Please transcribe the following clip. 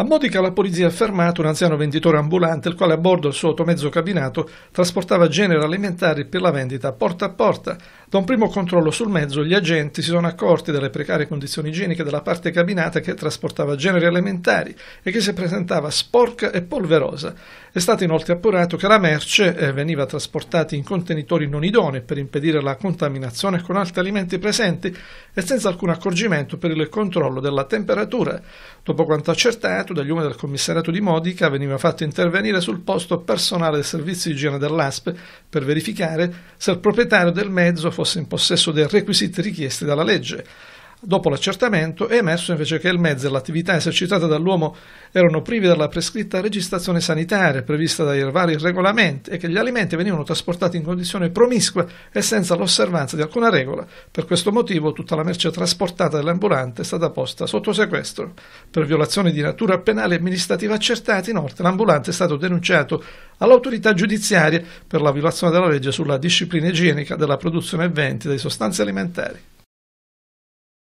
A Modica la polizia ha fermato un anziano venditore ambulante il quale a bordo del suo automezzo cabinato trasportava generi alimentari per la vendita porta a porta. Da un primo controllo sul mezzo, gli agenti si sono accorti delle precarie condizioni igieniche della parte cabinata che trasportava generi alimentari e che si presentava sporca e polverosa. È stato inoltre appurato che la merce eh, veniva trasportata in contenitori non idonei per impedire la contaminazione con altri alimenti presenti e senza alcun accorgimento per il controllo della temperatura. Dopo quanto accertato dagli uomini del commissariato di Modica, veniva fatto intervenire sul posto personale del servizio di igiene dell'ASP per verificare se il proprietario del mezzo fosse in possesso dei requisiti richiesti dalla legge. Dopo l'accertamento è emesso invece che il mezzo e l'attività esercitata dall'uomo erano privi della prescritta registrazione sanitaria prevista dai vari regolamenti e che gli alimenti venivano trasportati in condizione promiscua e senza l'osservanza di alcuna regola. Per questo motivo tutta la merce trasportata dall'ambulante è stata posta sotto sequestro. Per violazioni di natura penale e amministrativa accertate, inoltre, l'ambulante è stato denunciato all'autorità giudiziaria per la violazione della legge sulla disciplina igienica della produzione e vendita di sostanze alimentari.